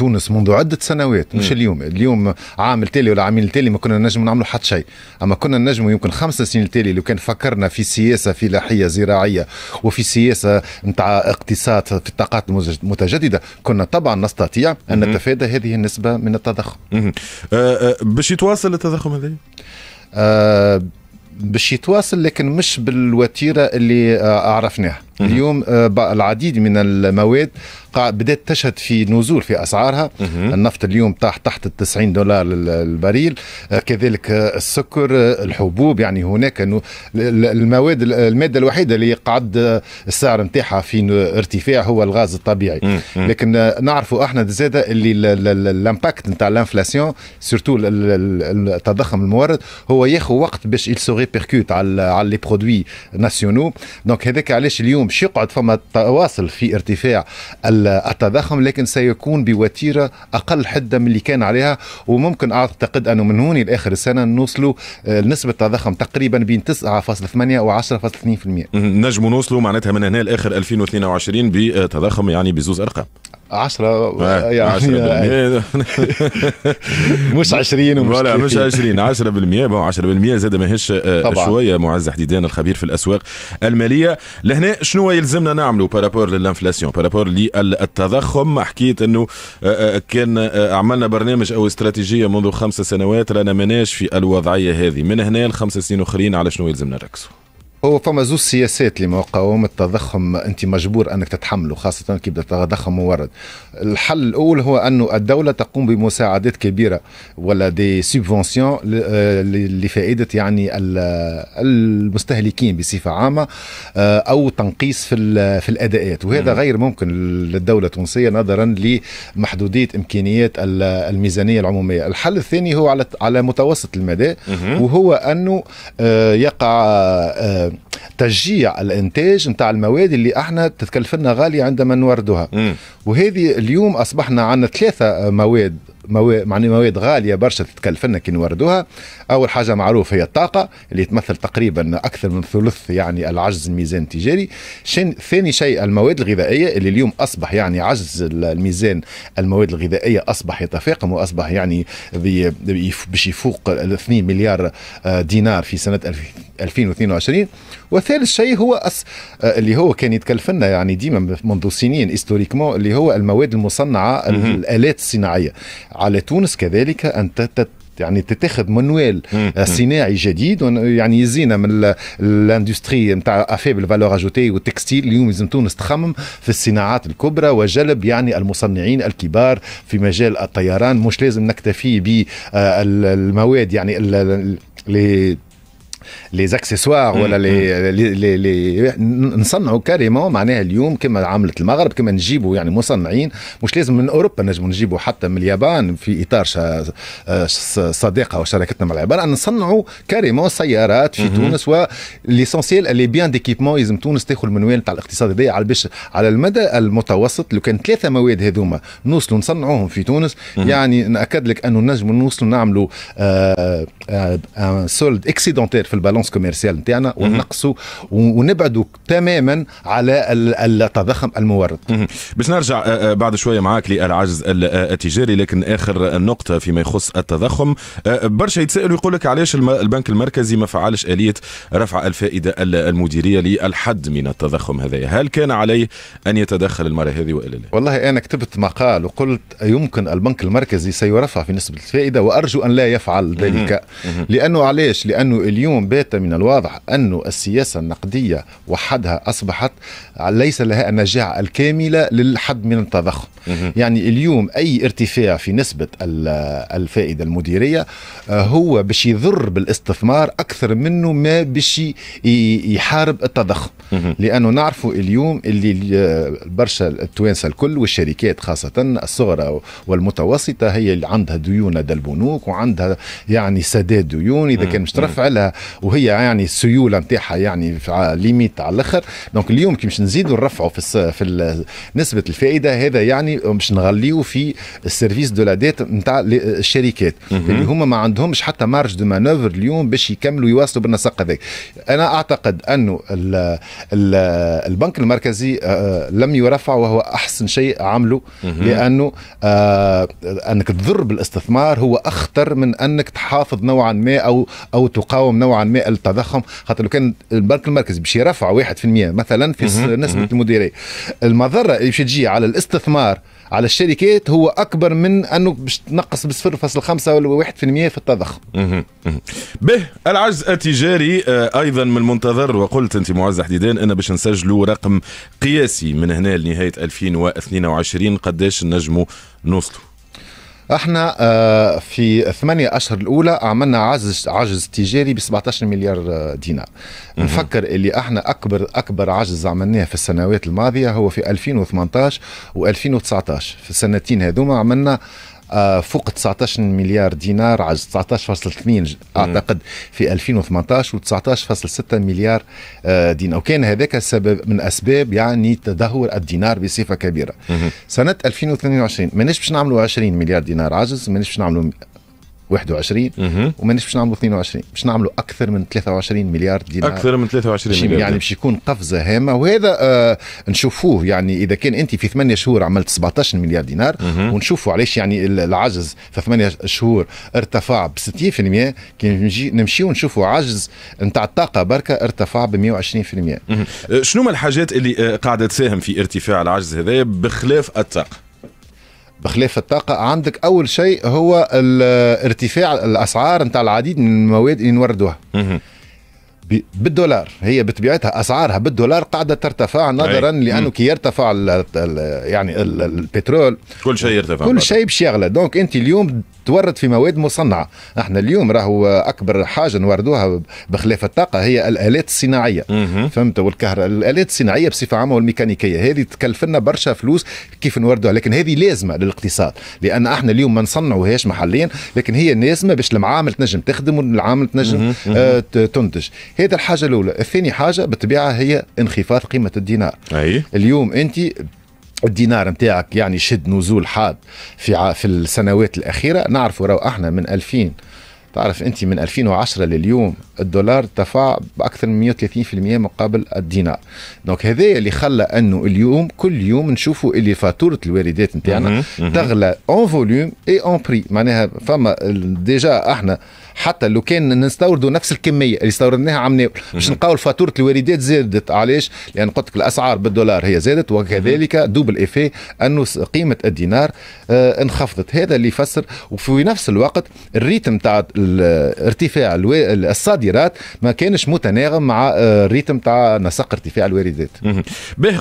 تونس منذ عده سنوات مش اليوم اليوم عام التالي ولا عامين التالي ما كنا نجم نعملوا حتى شيء اما كنا نجم يمكن خمسة سنين التالي لو كان فكرنا في سياسه فلاحيه زراعيه وفي سياسه نتاع اقتصاد في الطاقات المتجدده كنا طبعا نستطيع ان نتفادى هذه النسبه من التضخم آه، آه، باش يتواصل التضخم هذا آه، باش يتواصل لكن مش بالوتيره اللي عرفناها اليوم آه، العديد من المواد بدات تشهد في نزول في اسعارها النفط اليوم طاح تحت ال 90 دولار البريل آه، كذلك آه، السكر الحبوب يعني هناك المواد الماده الوحيده اللي قعد السعر نتاعها في ارتفاع هو الغاز الطبيعي لكن نعرفوا احنا زاده اللي الامباكت نتاع الانفلاسيون سورتو التضخم المورد هو ياخذ وقت باش يل سو على على لي برودوي ناسيونو دونك هذاك علاش اليوم مش يقعد فما تواصل في ارتفاع التضخم لكن سيكون بوتيره اقل حده من اللي كان عليها وممكن اعتقد انه من هون لاخر السنه نوصلوا آه، نسبه التضخم تقريبا بين 9.8 و 10.2% نجم نوصلوا معناتها من هنا لاخر 2022 بتضخم يعني بزوز ارقام 10 إيه، يعني إيه. مش 20 ومش لا مش 20 10% ما هو 10% زاد ماهيش شويه معز حديدان الخبير في الاسواق الماليه لهنا شنو يلزمنا نعملوا بارابور للانفلاسيون بارابور للتضخم حكيت انه آه، آه، كان آه، عملنا برنامج او استراتيجيه منذ خمس سنوات رانا ماناش في الوضعيه هذه من هنا لخمس سنين اخرين على شنو يلزمنا نركزوا هو فما زوج سياسات لمقاومة التضخم أنت مجبور أنك تتحمله خاصة كي التضخم مورد الحل الأول هو أنه الدولة تقوم بمساعدات كبيرة ولا دي سبفونسيون آه، لفائدة يعني المستهلكين بصفة عامة آه، أو تنقيص في في الأداءات وهذا غير ممكن للدولة التونسية نظرا لمحدودية إمكانيات الميزانية العمومية الحل الثاني هو على على متوسط المدى وهو أنه آه، يقع تشجيع الانتاج نتاع المواد اللي احنا تتكلفنا غاليه عندما نوردها وهذه اليوم اصبحنا عندنا ثلاثه مواد معنى مواد غاليه برشا تتكلف لنا كي نوردوها اول حاجه معروف هي الطاقه اللي تمثل تقريبا اكثر من ثلث يعني العجز الميزان التجاري ثاني شيء المواد الغذائيه اللي اليوم اصبح يعني عجز الميزان المواد الغذائيه اصبح يتفاقم واصبح يعني باش يفوق 2 مليار آه، دينار في سنه 2022 وثالث شيء هو أص... آه، اللي هو كان يتكلف لنا يعني ديما منذ سنين استوريكمون اللي هو المواد المصنعه الالات الصناعيه على تونس كذلك أن يعني تتخذ منوال آه، صناعي جديد يعني يزينا من الاندستري نتاع افيبل فالور اجوتي والتكستيل اليوم لازم تونس تخمم في الصناعات الكبرى وجلب يعني المصنعين الكبار في مجال الطيران مش لازم نكتفي بالمواد آه، يعني اللي لي اكسسوار ولا لي لي لي نصنعوا كاريمون معناها اليوم كما عملت المغرب كما نجيبوا يعني مصنعين مش لازم من اوروبا نجموا نجيبوا حتى من اليابان في اطار آه، صديقه وشراكتنا مع اليابان ان نصنعوا كاريمون سيارات في mm-hmm. تونس وليسونسيال اللي بيان ديكيبمون لازم تونس تاخذ المنوال تاع الاقتصاد هذايا على باش على المدى المتوسط لو كان ثلاثه مواد هذوما نوصلوا نصنعوهم في تونس mm-hmm. يعني ناكد لك انه نجم نوصلوا نعملوا سولد آه، اكسيدونتير آه، في البالانس كوميرسيال نتاعنا ونقصوا ونبعدوا تماما على التضخم المورد. باش نرجع آه، آه، بعد شويه معاك للعجز آه، التجاري لكن اخر نقطه فيما يخص التضخم برشا يتسائلوا يقول لك علاش البنك المركزي ما فعلش اليه رفع الفائده المديريه للحد من التضخم هذا هل كان عليه ان يتدخل المره هذه والا لا؟ والله انا كتبت مقال وقلت يمكن البنك المركزي سيرفع في نسبه الفائده وارجو ان لا يفعل ذلك لانه علاش؟ لانه اليوم اليوم بات من الواضح أن السياسة النقدية وحدها أصبحت ليس لها النجاعة الكاملة للحد من التضخم يعني اليوم أي ارتفاع في نسبة الفائدة المديرية آه، هو باش يضر بالاستثمار أكثر منه ما باش يحارب التضخم لأنه نعرفوا اليوم اللي آه، برشا التوانسة الكل والشركات خاصة الصغرى والمتوسطة هي اللي عندها ديون لدى البنوك وعندها يعني سداد ديون إذا كان مش ترفع لها وهي يعني السيوله نتاعها يعني ليميت على الاخر دونك اليوم كي باش نزيدوا نرفعوا في في نسبه الفائده هذا يعني باش نغليو في السيرفيس دو لا ديت نتاع الشركات اللي هما ما عندهمش حتى مارج دو مانوفر اليوم باش يكملوا يواصلوا بالنسق هذاك انا اعتقد انه البنك المركزي آه، آه، لم يرفع وهو احسن شيء عمله لانه آه، انك تضر بالاستثمار هو اخطر من انك تحافظ نوعا ما او او تقاوم نوعا ما التضخم خاطر لو كان البنك المركزي باش يرفع 1% مثلا في نسبه المديريه المضره اللي باش تجي على الاستثمار على الشركات هو اكبر من انه باش تنقص ب 0.5 ولا 1% في التضخم. به العجز التجاري آه، ايضا من المنتظر وقلت انت معز حديدان ان باش نسجلوا رقم قياسي من هنا لنهايه 2022 قداش نجموا نوصلوا؟ احنا آه، في ثمانية اشهر الاولى عملنا عجز عجز تجاري ب 17 مليار آه، دينار نفكر اللي احنا اكبر اكبر عجز عملناه في السنوات الماضيه هو في 2018 و2019 في السنتين هذوما عملنا آه، فوق 19 مليار دينار عجز 19.2 اعتقد في 2018 و19.6 مليار آه، دينار وكان هذاك السبب من اسباب يعني تدهور الدينار بصفه كبيره سنه 2022 ماناش باش نعملوا 20 مليار دينار عجز ماناش باش نعملوا 21 مه. وماناش باش نعملوا 22 باش نعملوا اكثر من 23 مليار دينار اكثر من 23 مليار يعني باش يكون قفزه هامه وهذا آه نشوفوه يعني اذا كان انت في 8 شهور عملت 17 مليار دينار ونشوفوا علاش يعني العجز في 8 شهور ارتفع ب 60% كي نمشي نمشيو نشوفوا عجز نتاع الطاقه بركه ارتفع ب 120% آه، شنو ما الحاجات اللي آه، قاعده تساهم في ارتفاع العجز هذا بخلاف الطاقه بخلاف الطاقة عندك أول شيء هو ارتفاع الأسعار نتاع العديد من المواد اللي نوردوها بالدولار هي بطبيعتها اسعارها بالدولار قاعده ترتفع نظرا لانه كي يرتفع الـ الـ يعني الـ البترول كل شيء يرتفع كل شيء باش يغلى دونك انت اليوم تورد في مواد مصنعه احنا اليوم راهو اكبر حاجه نوردوها بخلاف الطاقه هي الالات الصناعيه فهمت والكهرباء الالات الصناعيه بصفه عامه والميكانيكيه هذه تكلفنا برشا فلوس كيف نوردوها لكن هذه لازمه للاقتصاد لان احنا اليوم ما نصنعوهاش محليا لكن هي لازمه باش المعامل تنجم تخدم والعامل تنجم آه تنتج هذا الحاجه الاولى الثاني حاجه بالطبيعه هي انخفاض قيمه الدينار أي. اليوم انت الدينار نتاعك يعني شد نزول حاد في في السنوات الاخيره نعرفوا راهو احنا من 2000 تعرف انت من 2010 لليوم الدولار ارتفع باكثر من 130% مقابل الدينار دونك هذايا اللي خلى انه اليوم كل يوم نشوفوا اللي فاتوره الواردات نتاعنا تغلى اون فوليوم اي اون بري معناها فما ديجا احنا حتى لو كان نستوردوا نفس الكميه اللي استوردناها عم ناكل باش نقاول فاتوره الواردات زادت علاش؟ لان قلت لك الاسعار بالدولار هي زادت وكذلك دوبل ايفي انه قيمه الدينار آه انخفضت هذا اللي يفسر وفي نفس الوقت الريتم تاع ارتفاع الصادرات ما كانش متناغم مع آه، الريتم تاع نسق ارتفاع الواردات.